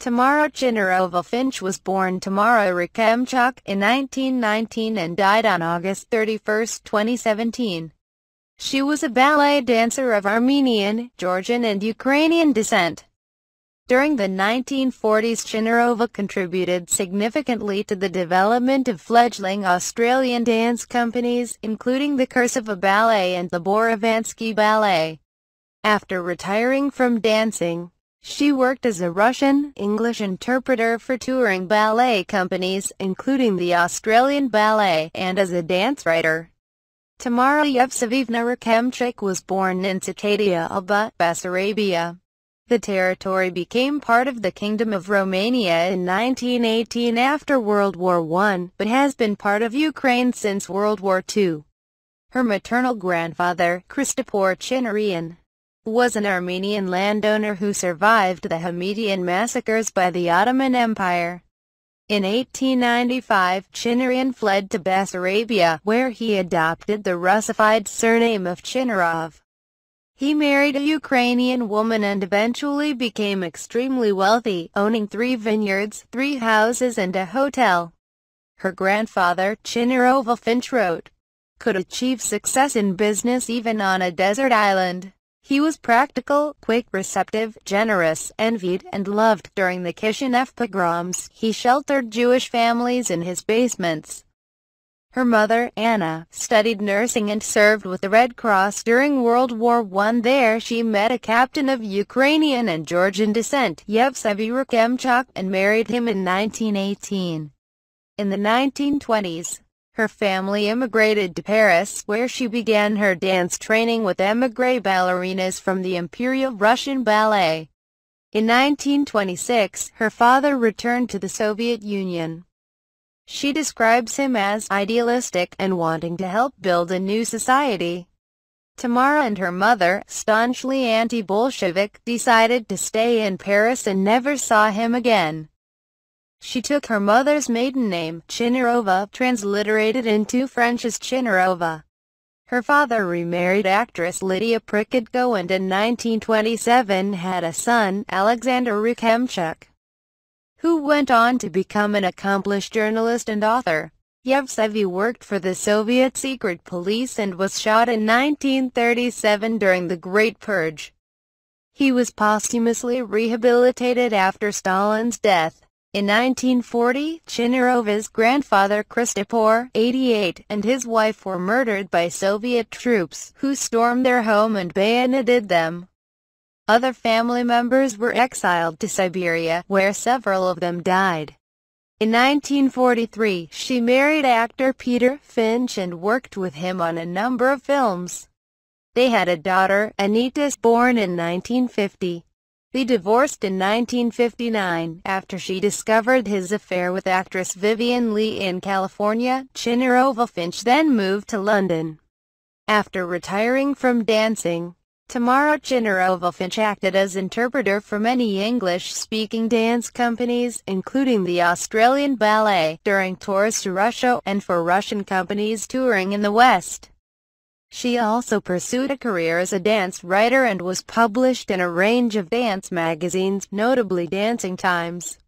Tamara Chinerova Finch was born Tamara Rakemchuk in 1919 and died on August 31, 2017. She was a ballet dancer of Armenian, Georgian and Ukrainian descent. During the 1940s Chinerova contributed significantly to the development of fledgling Australian dance companies, including the Kursava Ballet and the Borovansky Ballet. After retiring from dancing, she worked as a Russian-English interpreter for touring ballet companies including the Australian Ballet and as a dance writer. Tamara Yevsevivna Rakemchik was born in Takadia Alba, Bessarabia. The territory became part of the Kingdom of Romania in 1918 after World War I, but has been part of Ukraine since World War II. Her maternal grandfather, Christopher Chinarian, was an Armenian landowner who survived the Hamidian massacres by the Ottoman Empire. In 1895 Chinarian fled to Bessarabia where he adopted the Russified surname of Chinarov. He married a Ukrainian woman and eventually became extremely wealthy, owning three vineyards, three houses and a hotel. Her grandfather, Chinarova Finch wrote, could achieve success in business even on a desert island. He was practical, quick, receptive, generous, envied, and loved. During the Kishinev pogroms, he sheltered Jewish families in his basements. Her mother, Anna, studied nursing and served with the Red Cross during World War I. There she met a captain of Ukrainian and Georgian descent, Yevsevy Rukemchuk, and married him in 1918. In the 1920s, her family immigrated to Paris where she began her dance training with emigre ballerinas from the Imperial Russian Ballet. In 1926, her father returned to the Soviet Union. She describes him as idealistic and wanting to help build a new society. Tamara and her mother, staunchly anti-Bolshevik, decided to stay in Paris and never saw him again. She took her mother's maiden name, Chinarova, transliterated into French as Chinarova. Her father remarried actress Lydia Prickett and in 1927 had a son, Alexander Rukemchuk, who went on to become an accomplished journalist and author. Yevsevi worked for the Soviet secret police and was shot in 1937 during the Great Purge. He was posthumously rehabilitated after Stalin's death. In 1940, Chinarova's grandfather Kristapor, 88, and his wife were murdered by Soviet troops who stormed their home and bayoneted them. Other family members were exiled to Siberia, where several of them died. In 1943, she married actor Peter Finch and worked with him on a number of films. They had a daughter, Anita, born in 1950. They divorced in 1959 after she discovered his affair with actress Vivian Lee in California. Chinerova Finch then moved to London. After retiring from dancing, Tamara Chinerova Finch acted as interpreter for many English-speaking dance companies, including the Australian Ballet, during tours to Russia and for Russian companies touring in the West. She also pursued a career as a dance writer and was published in a range of dance magazines, notably Dancing Times.